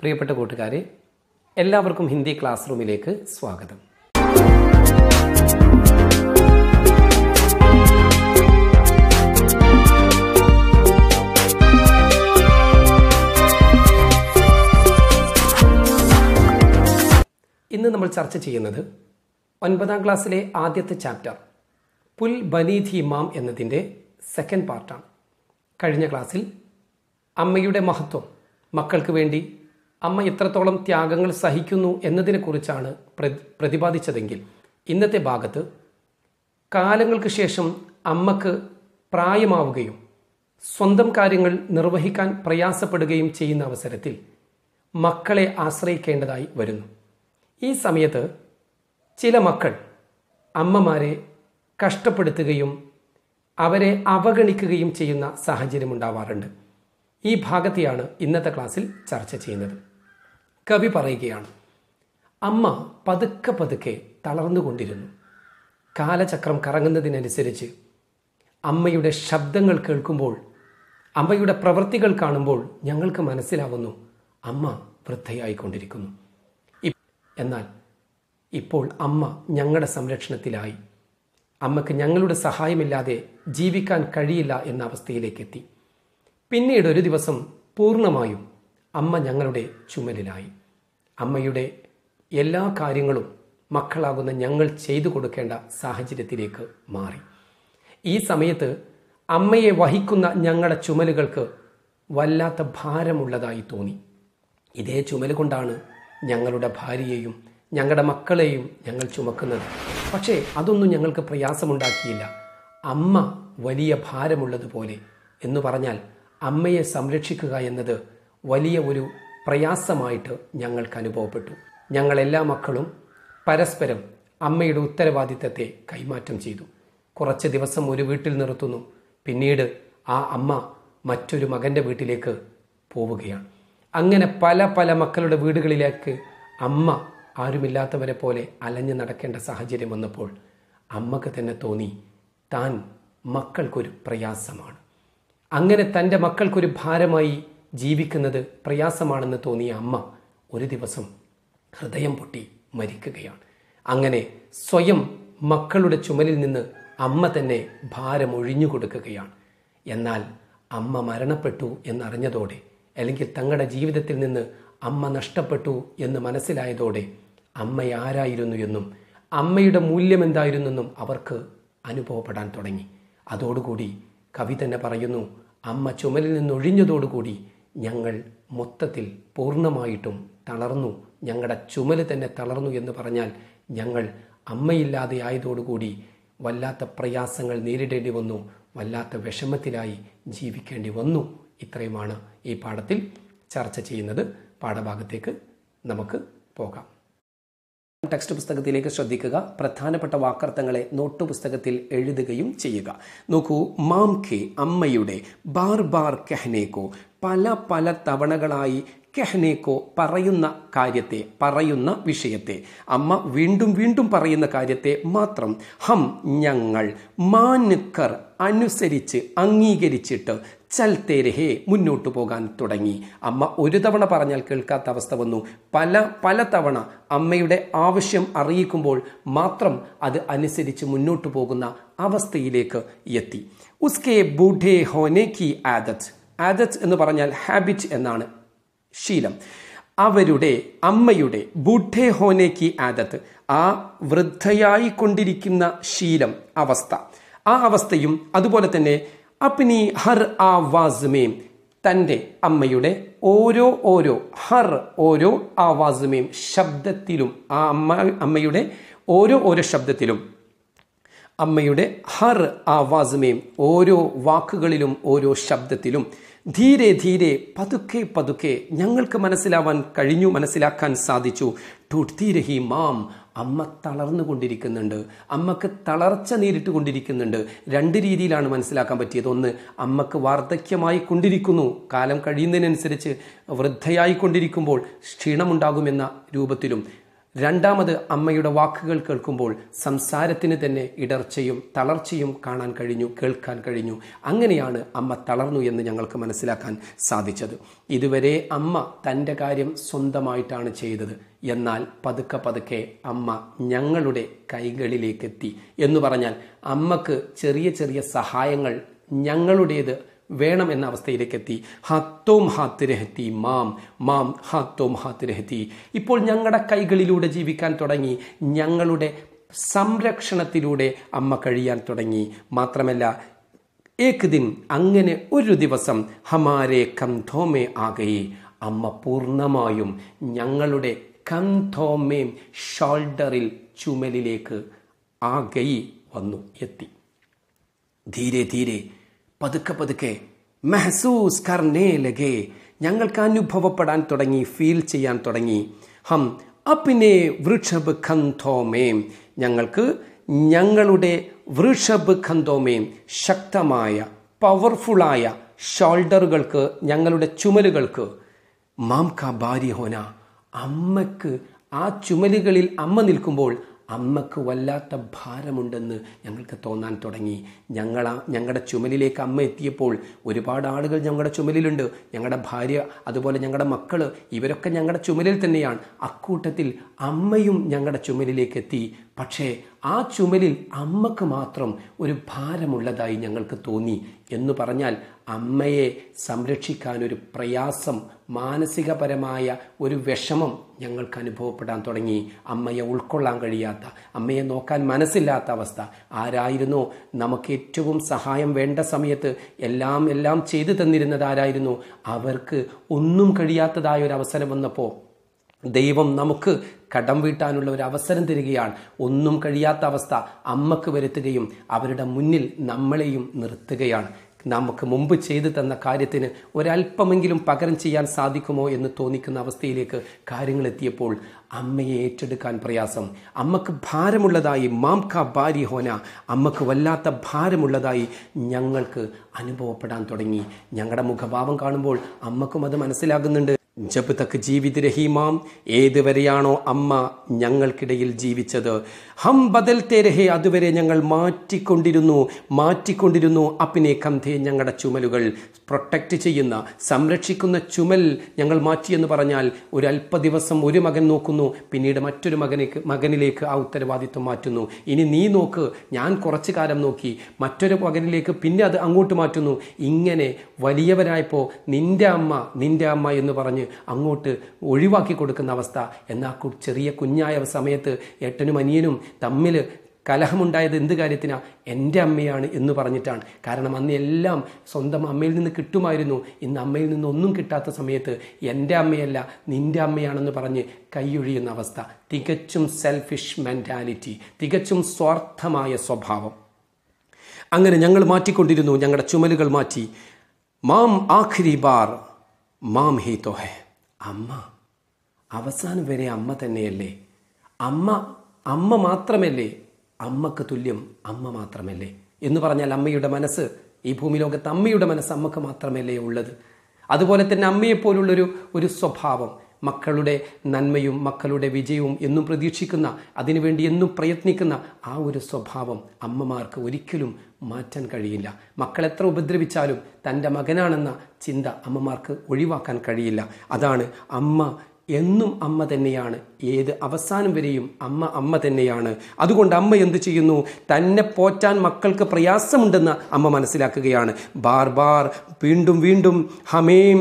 പ്രിയപ്പെട്ട കൂട്ടുകാരെ എല്ലാവർക്കും ഹിന്ദി ക്ലാസ് റൂമിലേക്ക് സ്വാഗതം ഇന്ന് നമ്മൾ ചർച്ച ചെയ്യുന്നത് ഒൻപതാം ക്ലാസ്സിലെ ആദ്യത്തെ ചാപ്റ്റർ പുൽ ബനീധി മാം എന്നതിൻ്റെ സെക്കൻഡ് പാർട്ടാണ് കഴിഞ്ഞ ക്ലാസ്സിൽ അമ്മയുടെ മഹത്വം മക്കൾക്ക് വേണ്ടി അമ്മ ഇത്രത്തോളം ത്യാഗങ്ങൾ സഹിക്കുന്നു എന്നതിനെക്കുറിച്ചാണ് പ്രതിപാദിച്ചതെങ്കിൽ ഇന്നത്തെ ഭാഗത്ത് കാലങ്ങൾക്ക് ശേഷം അമ്മക്ക് പ്രായമാവുകയും സ്വന്തം കാര്യങ്ങൾ നിർവഹിക്കാൻ പ്രയാസപ്പെടുകയും ചെയ്യുന്ന അവസരത്തിൽ മക്കളെ ആശ്രയിക്കേണ്ടതായി വരുന്നു ഈ സമയത്ത് ചില മക്കൾ അമ്മമാരെ കഷ്ടപ്പെടുത്തുകയും അവരെ അവഗണിക്കുകയും ചെയ്യുന്ന സാഹചര്യം ഉണ്ടാവാറുണ്ട് ഈ ഭാഗത്തെയാണ് ഇന്നത്തെ ക്ലാസ്സിൽ ചർച്ച ചെയ്യുന്നത് കവി പറയുകയാണ് അമ്മ പതുക്കെ പതുക്കെ തളർന്നുകൊണ്ടിരുന്നു കാലചക്രം കറങ്ങുന്നതിനനുസരിച്ച് അമ്മയുടെ ശബ്ദങ്ങൾ കേൾക്കുമ്പോൾ അമ്മയുടെ പ്രവൃത്തികൾ കാണുമ്പോൾ ഞങ്ങൾക്ക് മനസ്സിലാവുന്നു അമ്മ വൃദ്ധയായിക്കൊണ്ടിരിക്കുന്നു എന്നാൽ ഇപ്പോൾ അമ്മ ഞങ്ങളുടെ സംരക്ഷണത്തിലായി അമ്മക്ക് ഞങ്ങളുടെ സഹായമില്ലാതെ ജീവിക്കാൻ കഴിയില്ല എന്ന അവസ്ഥയിലേക്കെത്തി പിന്നീട് ഒരു ദിവസം പൂർണ്ണമായും അമ്മ ഞങ്ങളുടെ ചുമലിലായി അമ്മയുടെ എല്ലാ കാര്യങ്ങളും മക്കളാകുന്ന ഞങ്ങൾ ചെയ്തു കൊടുക്കേണ്ട സാഹചര്യത്തിലേക്ക് മാറി ഈ സമയത്ത് അമ്മയെ വഹിക്കുന്ന ഞങ്ങളുടെ ചുമലുകൾക്ക് വല്ലാത്ത ഭാരമുള്ളതായി തോന്നി ഇതേ ചുമൽ കൊണ്ടാണ് ഞങ്ങളുടെ ഭാര്യയെയും ഞങ്ങളുടെ മക്കളെയും ഞങ്ങൾ ചുമക്കുന്നത് പക്ഷേ അതൊന്നും ഞങ്ങൾക്ക് പ്രയാസമുണ്ടാക്കിയില്ല അമ്മ വലിയ ഭാരമുള്ളതുപോലെ എന്ന് പറഞ്ഞാൽ അമ്മയെ സംരക്ഷിക്കുക എന്നത് വലിയ ഒരു പ്രയാസമായിട്ട് ഞങ്ങൾക്ക് അനുഭവപ്പെട്ടു ഞങ്ങളെല്ലാ മക്കളും പരസ്പരം അമ്മയുടെ ഉത്തരവാദിത്തത്തെ കൈമാറ്റം ചെയ്തു കുറച്ച് ദിവസം ഒരു വീട്ടിൽ നിർത്തുന്നു പിന്നീട് ആ അമ്മ മറ്റൊരു മകൻ്റെ വീട്ടിലേക്ക് പോവുകയാണ് അങ്ങനെ പല പല മക്കളുടെ വീടുകളിലേക്ക് അമ്മ ആരുമില്ലാത്തവരെ പോലെ അലഞ്ഞു നടക്കേണ്ട സാഹചര്യം വന്നപ്പോൾ അമ്മക്ക് തന്നെ തോന്നി താൻ മക്കൾക്കൊരു പ്രയാസമാണ് അങ്ങനെ തൻ്റെ മക്കൾക്കൊരു ഭാരമായി ജീവിക്കുന്നത് പ്രയാസമാണെന്ന് തോന്നിയ അമ്മ ഒരു ദിവസം ഹൃദയം പൊട്ടി മരിക്കുകയാണ് അങ്ങനെ സ്വയം മക്കളുടെ ചുമലിൽ നിന്ന് അമ്മ തന്നെ ഭാരം ഒഴിഞ്ഞു കൊടുക്കുകയാണ് എന്നാൽ അമ്മ മരണപ്പെട്ടു എന്നറിഞ്ഞതോടെ അല്ലെങ്കിൽ തങ്ങളുടെ ജീവിതത്തിൽ നിന്ന് അമ്മ നഷ്ടപ്പെട്ടു എന്ന് മനസ്സിലായതോടെ അമ്മ ആരായിരുന്നു എന്നും അമ്മയുടെ മൂല്യം എന്തായിരുന്നെന്നും അവർക്ക് അനുഭവപ്പെടാൻ തുടങ്ങി അതോടുകൂടി കവി തന്നെ പറയുന്നു അമ്മ ചുമലിൽ നിന്നൊഴിഞ്ഞതോടുകൂടി ഞങ്ങൾ മൊത്തത്തിൽ പൂർണ്ണമായിട്ടും തളർന്നു ഞങ്ങളുടെ ചുമല് തന്നെ തളർന്നു എന്ന് പറഞ്ഞാൽ ഞങ്ങൾ അമ്മയില്ലാതെ ആയതോടുകൂടി വല്ലാത്ത പ്രയാസങ്ങൾ നേരിടേണ്ടി വന്നു വല്ലാത്ത വിഷമത്തിലായി ജീവിക്കേണ്ടി വന്നു ഇത്രയുമാണ് ഈ പാഠത്തിൽ ചർച്ച ചെയ്യുന്നത് പാഠഭാഗത്തേക്ക് നമുക്ക് പോകാം ടെക്സ്റ്റ് പുസ്തകത്തിലേക്ക് ശ്രദ്ധിക്കുക പ്രധാനപ്പെട്ട വാക്കർത്ഥങ്ങളെ നോട്ട് പുസ്തകത്തിൽ എഴുതുകയും ചെയ്യുക നോക്കൂ മാം കെ അമ്മയുടെ ബാർ ബാർ കെഹ്നേക്കോ പല പല തവണകളായി കെഹ്നേക്കോ പറയുന്ന കാര്യത്തെ പറയുന്ന വിഷയത്തെ അമ്മ വീണ്ടും വീണ്ടും പറയുന്ന കാര്യത്തെ മാത്രം ഹം ഞങ്ങൾ മാനുക്കർ അനുസരിച്ച് അംഗീകരിച്ചിട്ട് ചൽത്തേ രഹേ മുന്നോട്ട് പോകാൻ തുടങ്ങി അമ്മ ഒരു തവണ പറഞ്ഞാൽ കേൾക്കാത്ത അവസ്ഥ വന്നു പല പല തവണ അമ്മയുടെ ആവശ്യം അറിയിക്കുമ്പോൾ മാത്രം അത് അനുസരിച്ച് മുന്നോട്ട് പോകുന്ന അവസ്ഥയിലേക്ക് എത്തി ഉസ്കെ ബൂഢേ ഹോനെ കി ആദത്ത് ആദത്ത് എന്ന് പറഞ്ഞാൽ ഹാബിറ്റ് എന്നാണ് ശീലം അവരുടെ അമ്മയുടെ ബുഡേ ഹോനേക്ക് ആദത്ത് ആ വൃദ്ധയായി കൊണ്ടിരിക്കുന്ന ശീലം അവസ്ഥ ആ അവസ്ഥയും അതുപോലെ തന്നെ അപ്നി ഹർ ആവാസ്മേം തൻ്റെ അമ്മയുടെ ഓരോ ഓരോ ഹർ ഓരോ ആവാസ്മേം ശബ്ദത്തിലും ആ അമ്മ അമ്മയുടെ ഓരോ ഓരോ ശബ്ദത്തിലും അമ്മയുടെ ഹർ ആവാസമേയും ഓരോ വാക്കുകളിലും ഓരോ ശബ്ദത്തിലും ധീരെ ധീരെ പതുക്കെ പതുക്കെ ഞങ്ങൾക്ക് മനസ്സിലാവാൻ കഴിഞ്ഞു മനസ്സിലാക്കാൻ സാധിച്ചു ടുഡ്തീരഹി മാം അമ്മ തളർന്നുകൊണ്ടിരിക്കുന്നുണ്ട് അമ്മക്ക് തളർച്ച നേരിട്ട് കൊണ്ടിരിക്കുന്നുണ്ട് രണ്ട് രീതിയിലാണ് മനസ്സിലാക്കാൻ പറ്റിയത് ഒന്ന് അമ്മക്ക് വാർദ്ധക്യമായി കൊണ്ടിരിക്കുന്നു കാലം കഴിയുന്നതിനനുസരിച്ച് വൃദ്ധയായിക്കൊണ്ടിരിക്കുമ്പോൾ കൊണ്ടിരിക്കുമ്പോൾ ക്ഷീണമുണ്ടാകുമെന്ന രൂപത്തിലും രണ്ടാമത് അമ്മയുടെ വാക്കുകൾ കേൾക്കുമ്പോൾ സംസാരത്തിന് തന്നെ ഇടർച്ചയും തളർച്ചയും കാണാൻ കഴിഞ്ഞു കേൾക്കാൻ കഴിഞ്ഞു അങ്ങനെയാണ് അമ്മ തളർന്നു എന്ന് ഞങ്ങൾക്ക് മനസ്സിലാക്കാൻ സാധിച്ചത് ഇതുവരെ അമ്മ തൻ്റെ കാര്യം സ്വന്തമായിട്ടാണ് ചെയ്തത് എന്നാൽ പതുക്കെ പതുക്കെ അമ്മ ഞങ്ങളുടെ കൈകളിലേക്കെത്തി എന്ന് പറഞ്ഞാൽ അമ്മക്ക് ചെറിയ ചെറിയ സഹായങ്ങൾ ഞങ്ങളുടേത് വേണം എന്ന അവസ്ഥയിലേക്ക് എത്തി ഹത്തോം ഹാത്ത് രഹത്തി മാം മാം ഹത്തോം ഹാത്ത് രഹത്തി ഇപ്പോൾ ഞങ്ങളുടെ കൈകളിലൂടെ ജീവിക്കാൻ തുടങ്ങി ഞങ്ങളുടെ സംരക്ഷണത്തിലൂടെ അമ്മ കഴിയാൻ തുടങ്ങി മാത്രമല്ല ഏകദിൻ അങ്ങനെ ഒരു ദിവസം ഹമാരെ കന്തോമേ ആകയെ അമ്മ പൂർണ്ണമായും ഞങ്ങളുടെ കന്ധോമേം ഷോൾഡറിൽ ചുമലിലേക്ക് ആകയി വന്നു എത്തി ധീരെ ധീരെ പതുക്കെ പതുക്കെ മെഹസൂസ് കർണേ ലഗേ ഞങ്ങൾക്ക് അനുഭവപ്പെടാൻ തുടങ്ങി ഫീൽ ചെയ്യാൻ തുടങ്ങി ഹം അപ്പിനെ വൃഷഭ് ഖന്തോമേം ഞങ്ങൾക്ക് ഞങ്ങളുടെ വൃഷഭ് ഖന്തോമേം ശക്തമായ പവർഫുള്ളായ ഷോൾഡറുകൾക്ക് ഞങ്ങളുടെ ചുമലുകൾക്ക് മാംക ഭാര്യ ഹോന അമ്മയ്ക്ക് ആ ചുമലുകളിൽ അമ്മ നിൽക്കുമ്പോൾ അമ്മക്ക് വല്ലാത്ത ഭാരമുണ്ടെന്ന് ഞങ്ങൾക്ക് തോന്നാൻ തുടങ്ങി ഞങ്ങൾ ഞങ്ങളുടെ ചുമലിലേക്ക് അമ്മ എത്തിയപ്പോൾ ഒരുപാട് ആളുകൾ ഞങ്ങളുടെ ചുമലിലുണ്ട് ഞങ്ങളുടെ ഭാര്യ അതുപോലെ ഞങ്ങളുടെ മക്കൾ ഇവരൊക്കെ ഞങ്ങളുടെ ചുമലിൽ തന്നെയാണ് അക്കൂട്ടത്തിൽ അമ്മയും ഞങ്ങളുടെ ചുമലിലേക്ക് എത്തി പക്ഷേ ആ ചുമലിൽ അമ്മക്ക് മാത്രം ഒരു ഭാരമുള്ളതായി ഞങ്ങൾക്ക് തോന്നി എന്ന് പറഞ്ഞാൽ അമ്മയെ സംരക്ഷിക്കാൻ ഒരു പ്രയാസം മാനസികപരമായ ഒരു വിഷമം ഞങ്ങൾക്ക് അനുഭവപ്പെടാൻ തുടങ്ങി അമ്മയെ ഉൾക്കൊള്ളാൻ കഴിയാത്ത അമ്മയെ നോക്കാൻ മനസ്സില്ലാത്ത അവസ്ഥ ആരായിരുന്നു നമുക്ക് ഏറ്റവും സഹായം വേണ്ട സമയത്ത് എല്ലാം എല്ലാം ചെയ്തു തന്നിരുന്നത് ആരായിരുന്നു അവർക്ക് ഒന്നും കഴിയാത്തതായ ഒരു അവസരം വന്നപ്പോൾ ദൈവം നമുക്ക് കടം വീട്ടാനുള്ള ഒരു അവസരം തരികയാണ് ഒന്നും കഴിയാത്ത അവസ്ഥ അമ്മക്ക് വരുത്തുകയും അവരുടെ മുന്നിൽ നമ്മളെയും നിർത്തുകയാണ് നമുക്ക് മുമ്പ് ചെയ്തു തന്ന കാര്യത്തിന് ഒരല്പമെങ്കിലും പകരം ചെയ്യാൻ സാധിക്കുമോ എന്ന് തോന്നിക്കുന്ന അവസ്ഥയിലേക്ക് കാര്യങ്ങൾ എത്തിയപ്പോൾ അമ്മയെ ഏറ്റെടുക്കാൻ പ്രയാസം അമ്മക്ക് ഭാരമുള്ളതായി മാംക ഭാര്യ ഹോന അമ്മക്ക് വല്ലാത്ത ഭാരമുള്ളതായി ഞങ്ങൾക്ക് അനുഭവപ്പെടാൻ തുടങ്ങി ഞങ്ങളുടെ മുഖഭാവം കാണുമ്പോൾ അമ്മക്കും അത് മനസ്സിലാകുന്നുണ്ട് ജബ് തക്ക് ജീവിത രഹീമാം ഏതുവരെയാണോ അമ്മ ഞങ്ങൾക്കിടയിൽ ജീവിച്ചത് ഹം ബദൽ തെരഹെ അതുവരെ ഞങ്ങൾ മാറ്റിക്കൊണ്ടിരുന്നു മാറ്റിക്കൊണ്ടിരുന്നു അപ്പിനെ കന്ധേ ഞങ്ങളുടെ ചുമലുകൾ പ്രൊട്ടക്റ്റ് ചെയ്യുന്ന സംരക്ഷിക്കുന്ന ചുമൽ ഞങ്ങൾ മാറ്റിയെന്ന് പറഞ്ഞാൽ ഒരു അല്പ ദിവസം ഒരു മകൻ നോക്കുന്നു പിന്നീട് മറ്റൊരു മകനേക്ക് മകനിലേക്ക് ആ ഉത്തരവാദിത്വം മാറ്റുന്നു ഇനി നീ നോക്ക് ഞാൻ കുറച്ചു കാലം നോക്കി മറ്റൊരു മകനിലേക്ക് പിന്നെ അത് അങ്ങോട്ട് മാറ്റുന്നു ഇങ്ങനെ വലിയവരായപ്പോൾ നിന്റെ അമ്മ നിന്റെ അമ്മ എന്ന് പറഞ്ഞ് അങ്ങോട്ട് ഒഴിവാക്കി കൊടുക്കുന്ന അവസ്ഥ എന്നാൽ ചെറിയ കുഞ്ഞായ സമയത്ത് ഏട്ടനും അനിയനും തമ്മിൽ കലഹമുണ്ടായത് എന്ത് കാര്യത്തിനാണ് എൻ്റെ അമ്മയാണ് എന്ന് പറഞ്ഞിട്ടാണ് കാരണം അന്ന് എല്ലാം സ്വന്തം അമ്മയിൽ നിന്ന് കിട്ടുമായിരുന്നു ഇന്ന് അമ്മയിൽ നിന്ന് ഒന്നും കിട്ടാത്ത സമയത്ത് എൻ്റെ അമ്മയല്ല നിൻ്റെ അമ്മയാണെന്ന് പറഞ്ഞ് കൈയൊഴിയുന്ന അവസ്ഥ തികച്ചും സെൽഫിഷ് മെൻറ്റാലിറ്റി തികച്ചും സ്വാർത്ഥമായ സ്വഭാവം അങ്ങനെ ഞങ്ങൾ മാറ്റിക്കൊണ്ടിരുന്നു ഞങ്ങളുടെ ചുമലുകൾ മാറ്റി മാം ആഖിരി ബാർ മാം ഹി തോഹെ അമ്മ അവസാനം വരെ അമ്മ തന്നെയല്ലേ അമ്മ അമ്മ മാത്രമല്ലേ അമ്മക്ക് തുല്യം അമ്മ മാത്രമല്ലേ എന്ന് പറഞ്ഞാൽ അമ്മയുടെ മനസ്സ് ഈ ഭൂമി ലോകത്ത് അമ്മയുടെ മനസ്സ് അമ്മക്ക് മാത്രമല്ലേ ഉള്ളത് അതുപോലെ തന്നെ അമ്മയെപ്പോലുള്ളൊരു ഒരു സ്വഭാവം മക്കളുടെ നന്മയും മക്കളുടെ വിജയവും എന്നും പ്രതീക്ഷിക്കുന്ന അതിനുവേണ്ടി എന്നും പ്രയത്നിക്കുന്ന ആ ഒരു സ്വഭാവം അമ്മമാർക്ക് ഒരിക്കലും മാറ്റാൻ കഴിയില്ല മക്കൾ എത്ര ഉപദ്രവിച്ചാലും തൻ്റെ മകനാണെന്ന ചിന്ത അമ്മമാർക്ക് ഒഴിവാക്കാൻ കഴിയില്ല അതാണ് അമ്മ എന്നും അമ്മ തന്നെയാണ് ഏത് അവസാനം വരെയും അമ്മ അമ്മ തന്നെയാണ് അതുകൊണ്ട് അമ്മ എന്ത് ചെയ്യുന്നു തന്നെ പോറ്റാൻ മക്കൾക്ക് പ്രയാസമുണ്ടെന്ന് അമ്മ മനസ്സിലാക്കുകയാണ് ബാർ ബാർ വീണ്ടും വീണ്ടും ഹമേം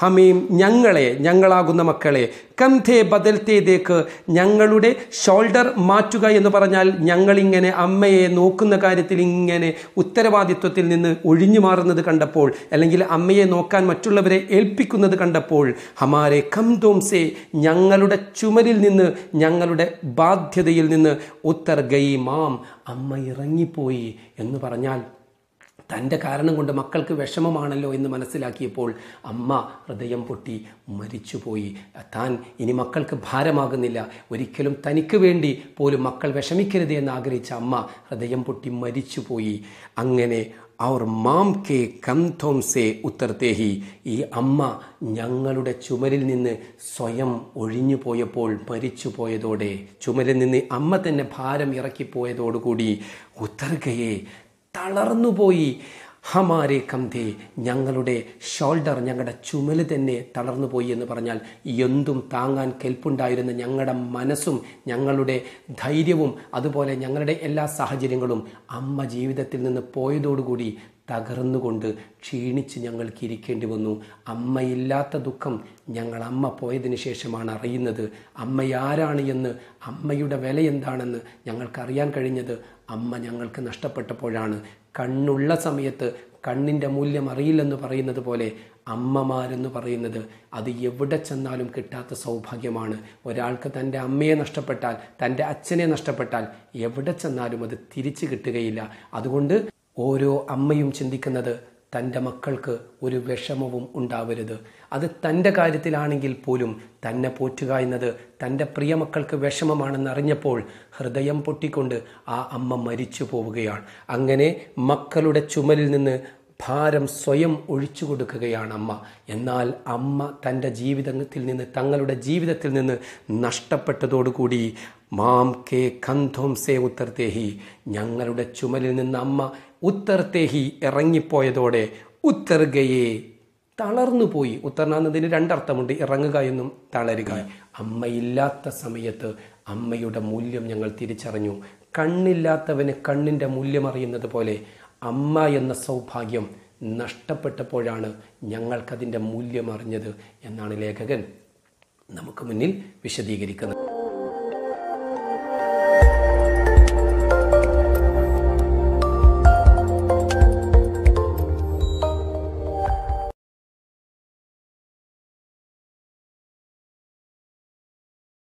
ഹമീം ഞങ്ങളെ ഞങ്ങളാകുന്ന മക്കളെ കന്ധേ ബദൽത്തേതേക്ക് ഞങ്ങളുടെ ഷോൾഡർ മാറ്റുക എന്ന് പറഞ്ഞാൽ ഞങ്ങളിങ്ങനെ അമ്മയെ നോക്കുന്ന കാര്യത്തിൽ ഇങ്ങനെ ഉത്തരവാദിത്വത്തിൽ നിന്ന് ഒഴിഞ്ഞു മാറുന്നത് കണ്ടപ്പോൾ അല്ലെങ്കിൽ അമ്മയെ നോക്കാൻ മറ്റുള്ളവരെ ഏൽപ്പിക്കുന്നത് കണ്ടപ്പോൾ ഹമാരെ കംതോംസേ ഞങ്ങളുടെ ചുമരിൽ നിന്ന് ഞങ്ങളുടെ ബാധ്യതയിൽ നിന്ന് ഉത്തർ ഗൈ മാം അമ്മ ഇറങ്ങിപ്പോയി എന്ന് പറഞ്ഞാൽ തൻ്റെ കാരണം കൊണ്ട് മക്കൾക്ക് വിഷമമാണല്ലോ എന്ന് മനസ്സിലാക്കിയപ്പോൾ അമ്മ ഹൃദയം പൊട്ടി മരിച്ചുപോയി താൻ ഇനി മക്കൾക്ക് ഭാരമാകുന്നില്ല ഒരിക്കലും തനിക്ക് വേണ്ടി പോലും മക്കൾ വിഷമിക്കരുത് എന്ന് ആഗ്രഹിച്ച അമ്മ ഹൃദയം പൊട്ടി മരിച്ചുപോയി അങ്ങനെ അവർ മാം കെ കംതോംസെ സേ ഉത്തർത്തേഹി ഈ അമ്മ ഞങ്ങളുടെ ചുമരിൽ നിന്ന് സ്വയം ഒഴിഞ്ഞു പോയപ്പോൾ മരിച്ചു പോയതോടെ ചുമരിൽ നിന്ന് അമ്മ തന്നെ ഭാരം ഇറക്കിപ്പോയതോടുകൂടി ഉത്തർഗയെ തളർന്നുപോയി ഹമാരെ കംധേ ഞങ്ങളുടെ ഷോൾഡർ ഞങ്ങളുടെ ചുമല് തന്നെ തളർന്നു പോയി എന്ന് പറഞ്ഞാൽ എന്തും താങ്ങാൻ കെൽപ്പുണ്ടായിരുന്ന ഞങ്ങളുടെ മനസ്സും ഞങ്ങളുടെ ധൈര്യവും അതുപോലെ ഞങ്ങളുടെ എല്ലാ സാഹചര്യങ്ങളും അമ്മ ജീവിതത്തിൽ നിന്ന് പോയതോടുകൂടി തകർന്നുകൊണ്ട് ക്ഷീണിച്ച് ഞങ്ങൾക്ക് ഇരിക്കേണ്ടി വന്നു അമ്മയില്ലാത്ത ദുഃഖം ഞങ്ങൾ അമ്മ പോയതിനു ശേഷമാണ് അറിയുന്നത് അമ്മയാരാണ് എന്ന് അമ്മയുടെ വില എന്താണെന്ന് ഞങ്ങൾക്കറിയാൻ കഴിഞ്ഞത് അമ്മ ഞങ്ങൾക്ക് നഷ്ടപ്പെട്ടപ്പോഴാണ് കണ്ണുള്ള സമയത്ത് കണ്ണിൻ്റെ മൂല്യം അറിയില്ലെന്ന് പറയുന്നത് പോലെ അമ്മമാരെന്ന് പറയുന്നത് അത് എവിടെ ചെന്നാലും കിട്ടാത്ത സൗഭാഗ്യമാണ് ഒരാൾക്ക് തൻ്റെ അമ്മയെ നഷ്ടപ്പെട്ടാൽ തൻ്റെ അച്ഛനെ നഷ്ടപ്പെട്ടാൽ എവിടെ ചെന്നാലും അത് തിരിച്ചു കിട്ടുകയില്ല അതുകൊണ്ട് ഓരോ അമ്മയും ചിന്തിക്കുന്നത് തൻ്റെ മക്കൾക്ക് ഒരു വിഷമവും ഉണ്ടാവരുത് അത് തൻ്റെ കാര്യത്തിലാണെങ്കിൽ പോലും തന്നെ പോറ്റുക എന്നത് തൻ്റെ പ്രിയ മക്കൾക്ക് വിഷമമാണെന്ന് ഹൃദയം പൊട്ടിക്കൊണ്ട് ആ അമ്മ മരിച്ചു പോവുകയാണ് അങ്ങനെ മക്കളുടെ ചുമലിൽ നിന്ന് ഭാരം സ്വയം ഒഴിച്ചു കൊടുക്കുകയാണ് അമ്മ എന്നാൽ അമ്മ തൻ്റെ ജീവിതത്തിൽ നിന്ന് തങ്ങളുടെ ജീവിതത്തിൽ നിന്ന് നഷ്ടപ്പെട്ടതോടുകൂടി മാം കെ കന്ധോം സേ ഉത്തർത്തേഹി ഞങ്ങളുടെ ചുമലിൽ നിന്ന് അമ്മ ഉത്തർത്തേഹി ഇറങ്ങിപ്പോയതോടെ ഉത്തർഗയെ തളർന്നുപോയി ഉത്തർന്നതിന് രണ്ടർത്ഥമുണ്ട് ഇറങ്ങുക എന്നും തളരുക അമ്മയില്ലാത്ത സമയത്ത് അമ്മയുടെ മൂല്യം ഞങ്ങൾ തിരിച്ചറിഞ്ഞു കണ്ണില്ലാത്തവന് കണ്ണിൻ്റെ മൂല്യം അറിയുന്നത് പോലെ അമ്മ എന്ന സൗഭാഗ്യം നഷ്ടപ്പെട്ടപ്പോഴാണ് ഞങ്ങൾക്കതിൻ്റെ മൂല്യം അറിഞ്ഞത് എന്നാണ് ലേഖകൻ നമുക്ക് മുന്നിൽ വിശദീകരിക്കുന്നത്